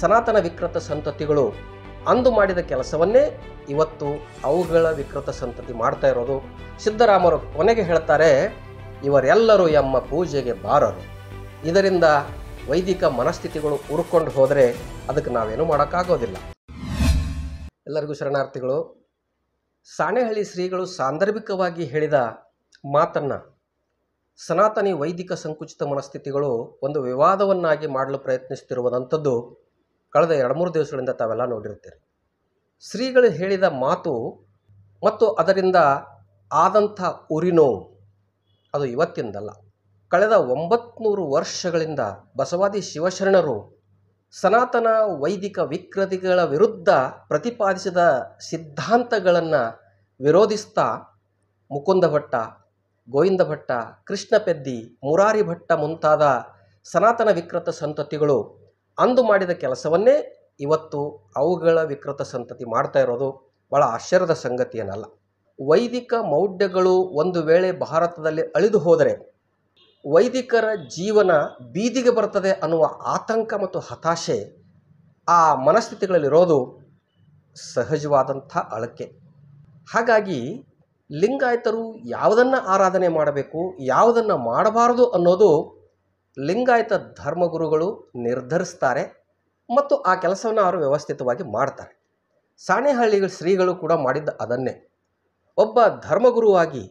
ಸನಾತನ ವಿಕೃತ ಸಂತತಿಗಳು ಅಂದು ಮಾಡಿದ ಕೆಲಸವನ್ನೇ ಇವತ್ತು ಅವುಗಳ ವಿಕೃತ ಸಂತತಿ ಮಾಡ್ತಾ ಇರೋದು ಸಿದ್ದರಾಮರು ಕೊನೆಗೆ ಹೇಳ್ತಾರೆ ಇವರೆಲ್ಲರೂ ಎಮ್ಮ ಪೂಜೆಗೆ ಬಾರರು ಇದರಿಂದ ವೈದಿಕ ಮನಸ್ಥಿತಿಗಳು ಉರ್ಕೊಂಡು ಹೋದರೆ ಅದಕ್ಕೆ ನಾವೇನು ಮಾಡೋಕ್ಕಾಗೋದಿಲ್ಲ ಎಲ್ಲರಿಗೂ ಶರಣಾರ್ಥಿಗಳು ಸಾಣೆಹಳ್ಳಿ ಶ್ರೀಗಳು ಸಾಂದರ್ಭಿಕವಾಗಿ ಹೇಳಿದ ಮಾತನ್ನು ಸನಾತನಿ ವೈದಿಕ ಸಂಕುಚಿತ ಮನಸ್ಥಿತಿಗಳು ಒಂದು ವಿವಾದವನ್ನಾಗಿ ಮಾಡಲು ಪ್ರಯತ್ನಿಸ್ತಿರುವುದಂಥದ್ದು ಕಳೆದ ಎರಡು ಮೂರು ದಿವಸಗಳಿಂದ ತಾವೆಲ್ಲ ನೋಡಿರ್ತೀರಿ ಶ್ರೀಗಳು ಹೇಳಿದ ಮಾತು ಮತ್ತು ಅದರಿಂದ ಆದಂಥ ಉರಿನೋವು ಅದು ಇವತ್ತಿಂದಲ್ಲ ಕಳೆದ ಒಂಬತ್ನೂರು ವರ್ಷಗಳಿಂದ ಬಸವಾದಿ ಶಿವಶರಣರು ಸನಾತನ ವೈದಿಕ ವಿಕೃತಿಗಳ ವಿರುದ್ಧ ಪ್ರತಿಪಾದಿಸಿದ ಸಿದ್ಧಾಂತಗಳನ್ನು ವಿರೋಧಿಸ್ತಾ ಮುಕುಂದ ಭಟ್ಟ ಗೋವಿಂದ ಭಟ್ಟ ಕೃಷ್ಣ ಪೆದ್ದಿ ಮುರಾರಿ ಭಟ್ಟ ಮುಂತಾದ ಸನಾತನ ವಿಕೃತ ಸಂತತಿಗಳು ಅಂದು ಮಾಡಿದ ಕೆಲಸವನ್ನೇ ಇವತ್ತು ಅವುಗಳ ವಿಕೃತ ಸಂತತಿ ಮಾಡ್ತಾ ಇರೋದು ಭಾಳ ಆಶ್ಚರ್ಯದ ಸಂಗತಿ ಏನಲ್ಲ ವೈದಿಕ ಮೌಢ್ಯಗಳು ಒಂದು ವೇಳೆ ಭಾರತದಲ್ಲಿ ಅಳಿದು ಹೋದರೆ ವೈದಿಕರ ಜೀವನ ಬೀದಿಗೆ ಬರ್ತದೆ ಅನ್ನುವ ಆತಂಕ ಮತ್ತು ಹತಾಶೆ ಆ ಮನಸ್ಥಿತಿಗಳಲ್ಲಿರೋದು ಸಹಜವಾದಂಥ ಅಳಕೆ ಹಾಗಾಗಿ ಲಿಂಗಾಯತರು ಯಾವುದನ್ನು ಆರಾಧನೆ ಮಾಡಬೇಕು ಯಾವುದನ್ನು ಮಾಡಬಾರದು ಅನ್ನೋದು ಲಿಂಗಾಯತ ಧರ್ಮಗುರುಗಳು ನಿರ್ಧರಿಸ್ತಾರೆ ಮತ್ತು ಆ ಕೆಲಸವನ್ನು ಅವರು ವ್ಯವಸ್ಥಿತವಾಗಿ ಮಾಡ್ತಾರೆ ಸಾಣೆಹಳ್ಳಿ ಶ್ರೀಗಳು ಕೂಡ ಮಾಡಿದ್ದ ಅದನ್ನೇ ಒಬ್ಬ ಧರ್ಮಗುರುವಾಗಿ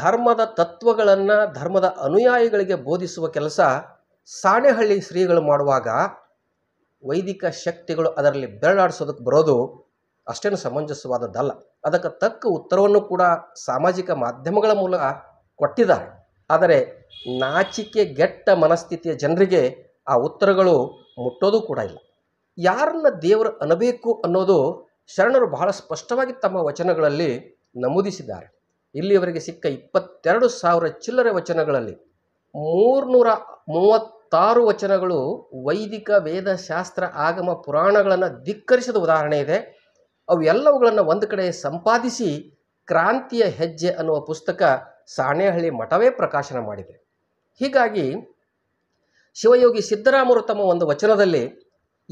ಧರ್ಮದ ತತ್ವಗಳನ್ನು ಧರ್ಮದ ಅನುಯಾಯಿಗಳಿಗೆ ಬೋಧಿಸುವ ಕೆಲಸ ಸಾಣೆಹಳ್ಳಿ ಶ್ರೀಗಳು ಮಾಡುವಾಗ ವೈದಿಕ ಶಕ್ತಿಗಳು ಅದರಲ್ಲಿ ಬೆರಳಾಡಿಸೋದಕ್ಕೆ ಬರೋದು ಅಷ್ಟೇನು ಸಮಂಜಸವಾದದ್ದಲ್ಲ ಅದಕ್ಕೆ ತಕ್ಕ ಉತ್ತರವನ್ನು ಕೂಡ ಸಾಮಾಜಿಕ ಮಾಧ್ಯಮಗಳ ಮೂಲಕ ಕೊಟ್ಟಿದ್ದಾರೆ ಆದರೆ ನಾಚಿಕೆ ಗೆಟ್ಟ ಮನಸ್ಥಿತಿಯ ಜನರಿಗೆ ಆ ಉತ್ತರಗಳು ಮುಟ್ಟೋದು ಕೂಡ ಇಲ್ಲ ಯಾರನ್ನ ದೇವರು ಅನ್ನಬೇಕು ಅನ್ನೋದು ಶರಣರು ಬಹಳ ಸ್ಪಷ್ಟವಾಗಿ ತಮ್ಮ ವಚನಗಳಲ್ಲಿ ನಮೂದಿಸಿದ್ದಾರೆ ಇಲ್ಲಿಯವರೆಗೆ ಸಿಕ್ಕ ಇಪ್ಪತ್ತೆರಡು ಸಾವಿರ ಚಿಲ್ಲರೆ ವಚನಗಳಲ್ಲಿ ಮೂರ್ನೂರ ಮೂವತ್ತಾರು ವಚನಗಳು ವೈದಿಕ ವೇದಶಾಸ್ತ್ರ ಆಗಮ ಪುರಾಣಗಳನ್ನು ಧಿಕ್ಕರಿಸಿದ ಉದಾಹರಣೆ ಇದೆ ಅವು ಎಲ್ಲವುಗಳನ್ನು ಒಂದು ಕಡೆ ಸಂಪಾದಿಸಿ ಕ್ರಾಂತಿಯ ಹೆಜ್ಜೆ ಅನ್ನುವ ಪುಸ್ತಕ ಸಾಣೇಹಳ್ಳಿ ಮಠವೇ ಪ್ರಕಾಶನ ಮಾಡಿದೆ ಹೀಗಾಗಿ ಶಿವಯೋಗಿ ಸಿದ್ದರಾಮರು ತಮ್ಮ ಒಂದು ವಚನದಲ್ಲಿ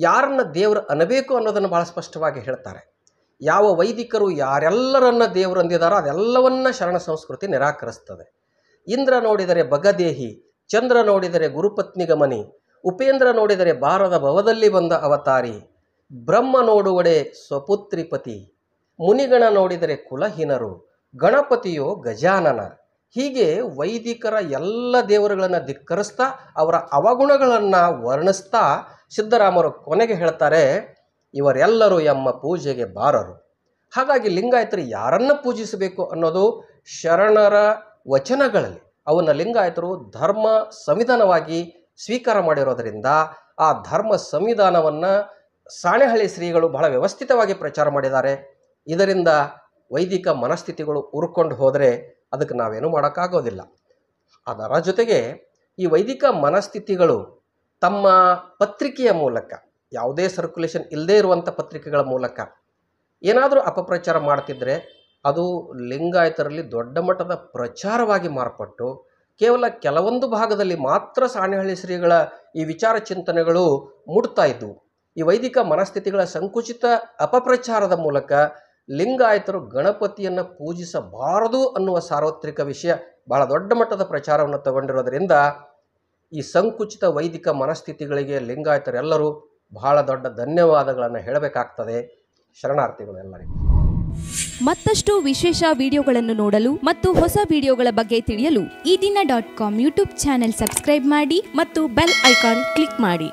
ಯಾರನ್ನು ದೇವರು ಅನ್ನಬೇಕು ಅನ್ನೋದನ್ನು ಭಾಳ ಸ್ಪಷ್ಟವಾಗಿ ಹೇಳ್ತಾರೆ ಯಾವ ವೈದಿಕರು ಯಾರೆಲ್ಲರನ್ನ ದೇವರು ಅಂದಿದಾರೋ ಅದೆಲ್ಲವನ್ನ ಶರಣ ಸಂಸ್ಕೃತಿ ನಿರಾಕರಿಸ್ತದೆ ಇಂದ್ರ ನೋಡಿದರೆ ಬಗದೇಹಿ ಚಂದ್ರ ನೋಡಿದರೆ ಗುರುಪತ್ನಿಗಮನಿ ಉಪೇಂದ್ರ ನೋಡಿದರೆ ಭಾರದ ಭವದಲ್ಲಿ ಬಂದ ಅವತಾರಿ ಬ್ರಹ್ಮ ನೋಡುವಡೆ ಸ್ವಪುತ್ರಿಪತಿ ಮುನಿಗಣ ನೋಡಿದರೆ ಕುಲಹೀನರು ಗಣಪತಿಯೋ ಗಜಾನನ ಹೀಗೆ ವೈದಿಕರ ಎಲ್ಲ ದೇವರುಗಳನ್ನು ಧಿಕ್ಕರಿಸ್ತಾ ಅವರ ಅವಗುಣಗಳನ್ನು ವರ್ಣಿಸ್ತಾ ಸಿದ್ದರಾಮರು ಕೊನೆಗೆ ಹೇಳ್ತಾರೆ ಇವರೆಲ್ಲರೂ ಎಮ್ಮ ಪೂಜೆಗೆ ಬಾರರು ಹಾಗಾಗಿ ಲಿಂಗಾಯತರು ಯಾರನ್ನು ಪೂಜಿಸಬೇಕು ಅನ್ನೋದು ಶರಣರ ವಚನಗಳಲ್ಲಿ ಅವನ್ನ ಲಿಂಗಾಯತರು ಧರ್ಮ ಸಂವಿಧಾನವಾಗಿ ಸ್ವೀಕಾರ ಮಾಡಿರೋದರಿಂದ ಆ ಧರ್ಮ ಸಂವಿಧಾನವನ್ನು ಸಾಣೆಹಳ್ಳಿ ಶ್ರೀಗಳು ಬಹಳ ವ್ಯವಸ್ಥಿತವಾಗಿ ಪ್ರಚಾರ ಮಾಡಿದ್ದಾರೆ ಇದರಿಂದ ವೈದಿಕ ಮನಸ್ಥಿತಿಗಳು ಉರ್ಕೊಂಡು ಹೋದರೆ ಅದಕ್ಕೆ ನಾವೇನು ಮಾಡೋಕ್ಕಾಗೋದಿಲ್ಲ ಅದರ ಜೊತೆಗೆ ಈ ವೈದಿಕ ಮನಸ್ಥಿತಿಗಳು ತಮ್ಮ ಪತ್ರಿಕೆಯ ಮೂಲಕ ಯಾವುದೇ ಸರ್ಕ್ಯುಲೇಷನ್ ಇಲ್ಲದೇ ಇರುವಂಥ ಪತ್ರಿಕೆಗಳ ಮೂಲಕ ಏನಾದರೂ ಅಪಪ್ರಚಾರ ಮಾಡ್ತಿದ್ದರೆ ಅದು ಲಿಂಗಾಯತರಲ್ಲಿ ದೊಡ್ಡ ಮಟ್ಟದ ಪ್ರಚಾರವಾಗಿ ಮಾರ್ಪಟ್ಟು ಕೇವಲ ಕೆಲವೊಂದು ಭಾಗದಲ್ಲಿ ಮಾತ್ರ ಸಾಣೆಹಳ್ಳಿ ಶ್ರೀಗಳ ಈ ವಿಚಾರ ಚಿಂತನೆಗಳು ಮುಡ್ತಾ ಇದ್ದವು ಈ ವೈದಿಕ ಮನಸ್ಥಿತಿಗಳ ಸಂಕುಚಿತ ಅಪಪ್ರಚಾರದ ಮೂಲಕ ಲಿಂಗಾಯತರು ಗಣಪತಿಯನ್ನು ಪೂಜಿಸಬಾರದು ಅನ್ನುವ ಸಾರ್ವತ್ರಿಕ ವಿಷಯ ಬಹಳ ದೊಡ್ಡ ಮಟ್ಟದ ಪ್ರಚಾರವನ್ನು ತಗೊಂಡಿರೋದರಿಂದ ಈ ಸಂಕುಚಿತ ವೈದಿಕ ಮನಸ್ಥಿತಿಗಳಿಗೆ ಲಿಂಗಾಯತರೆಲ್ಲರೂ ಬಹಳ ದೊಡ್ಡ ಧನ್ಯವಾದಗಳನ್ನು ಹೇಳಬೇಕಾಗ್ತದೆ ಶರಣಾರ್ಥಿಗಳು ಎಲ್ಲರಿಗೂ ಮತ್ತಷ್ಟು ವಿಶೇಷ ವಿಡಿಯೋಗಳನ್ನು ನೋಡಲು ಮತ್ತು ಹೊಸ ವಿಡಿಯೋಗಳ ಬಗ್ಗೆ ತಿಳಿಯಲು ಈ ದಿನ dot com YouTube channel subscribe ಮಾಡಿ ಮತ್ತು ಬೆಲ್ ಐಕಾನ್ ಕ್ಲಿಕ್ ಮಾಡಿ